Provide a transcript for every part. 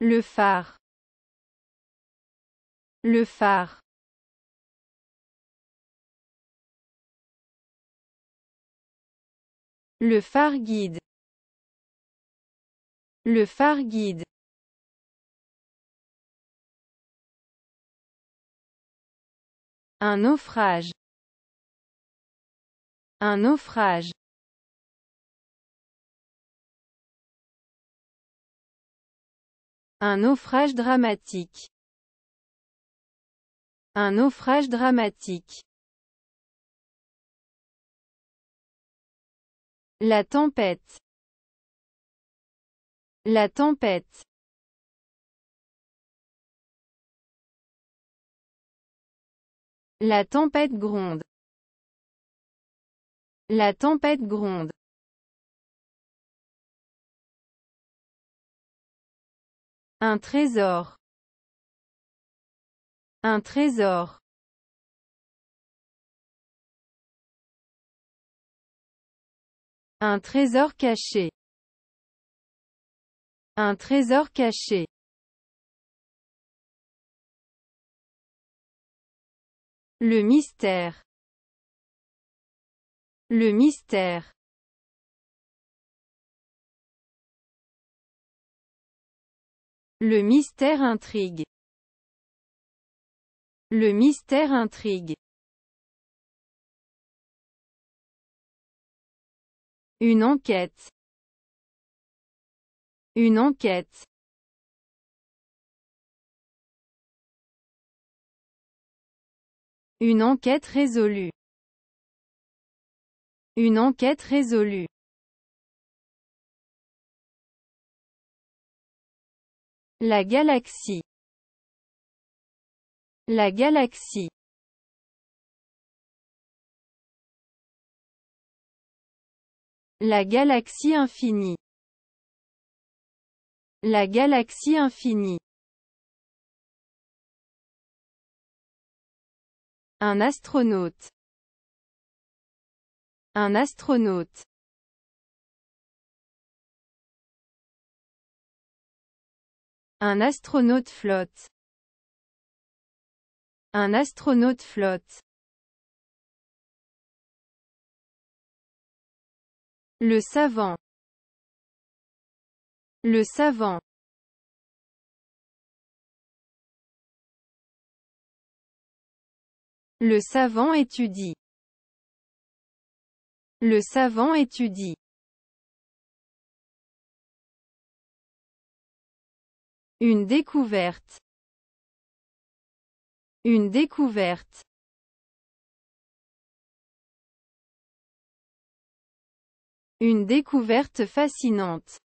Le phare. Le phare. Le phare guide. Le phare guide. Un naufrage. Un naufrage. Un naufrage dramatique. Un naufrage dramatique. La tempête. La tempête. La tempête gronde. La tempête gronde. Un trésor. Un trésor. Un trésor caché. Un trésor caché. Le mystère. Le mystère. Le mystère intrigue. Le mystère intrigue. Une enquête. Une enquête. Une enquête résolue. Une enquête résolue. La galaxie. La galaxie. La galaxie infinie. La galaxie infinie. Un astronaute. Un astronaute. Un astronaute flotte. Un astronaute flotte. Le savant. Le savant. Le savant étudie. Le savant étudie. Une découverte. Une découverte. Une découverte fascinante.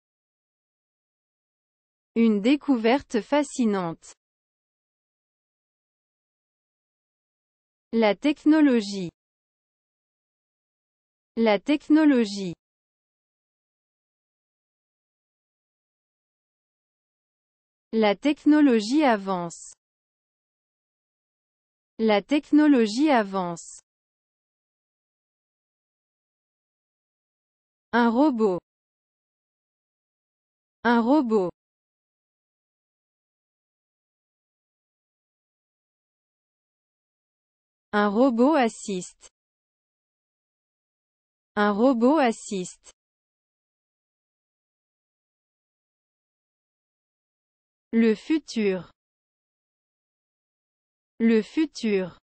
Une découverte fascinante. La technologie. La technologie. La technologie avance. La technologie avance. Un robot. Un robot. Un robot assiste. Un robot assiste. Le futur. Le futur.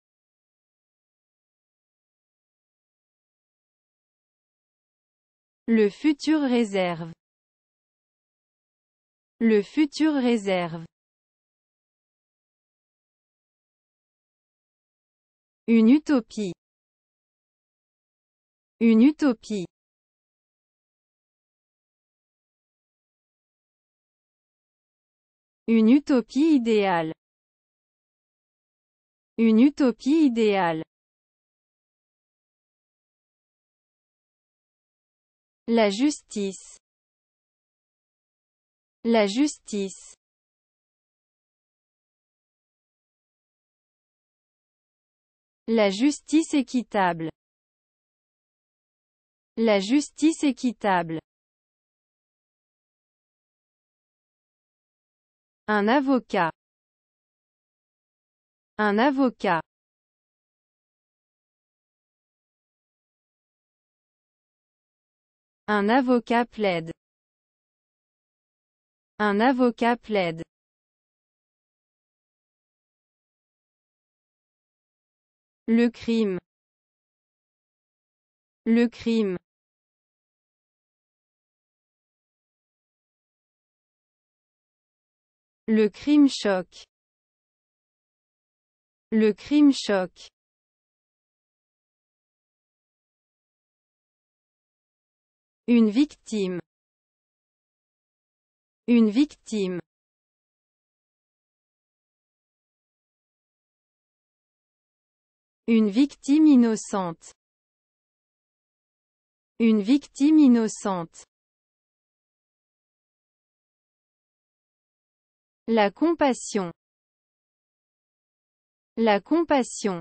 Le futur réserve. Le futur réserve. Une utopie. Une utopie. Une utopie idéale. Une utopie idéale. La justice. La justice. La justice équitable. La justice équitable. Un avocat. Un avocat. Un avocat plaide. Un avocat plaide. Le crime. Le crime. Le crime choc. Le crime choc. Une victime. Une victime. Une victime innocente. Une victime innocente. La compassion. La compassion.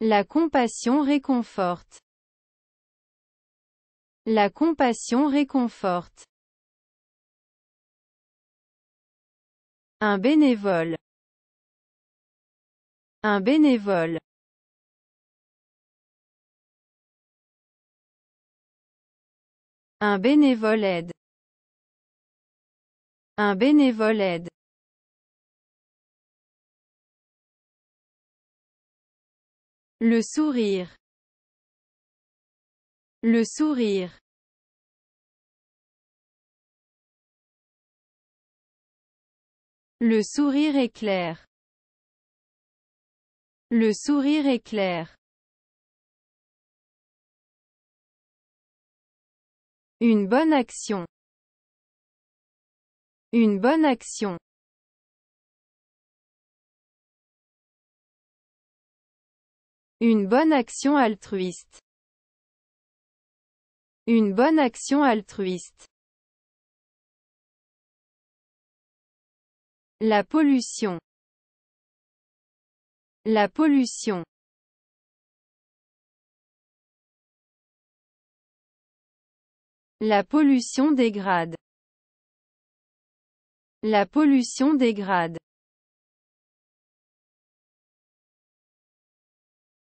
La compassion réconforte. La compassion réconforte. Un bénévole. Un bénévole. Un bénévole aide. Un bénévole aide. Le sourire. Le sourire. Le sourire est clair. Le sourire est clair. Une bonne action. Une bonne action. Une bonne action altruiste. Une bonne action altruiste. La pollution. La pollution. La pollution dégrade. La pollution dégrade.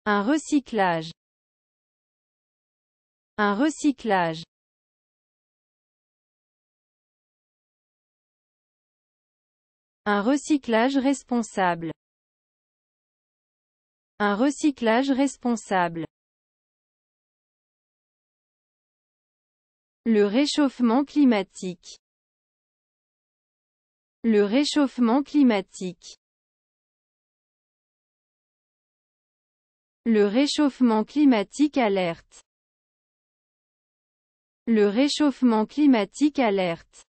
Un recyclage. Un recyclage. Un recyclage responsable. Un recyclage responsable. Le réchauffement climatique. Le réchauffement climatique. Le réchauffement climatique alerte. Le réchauffement climatique alerte.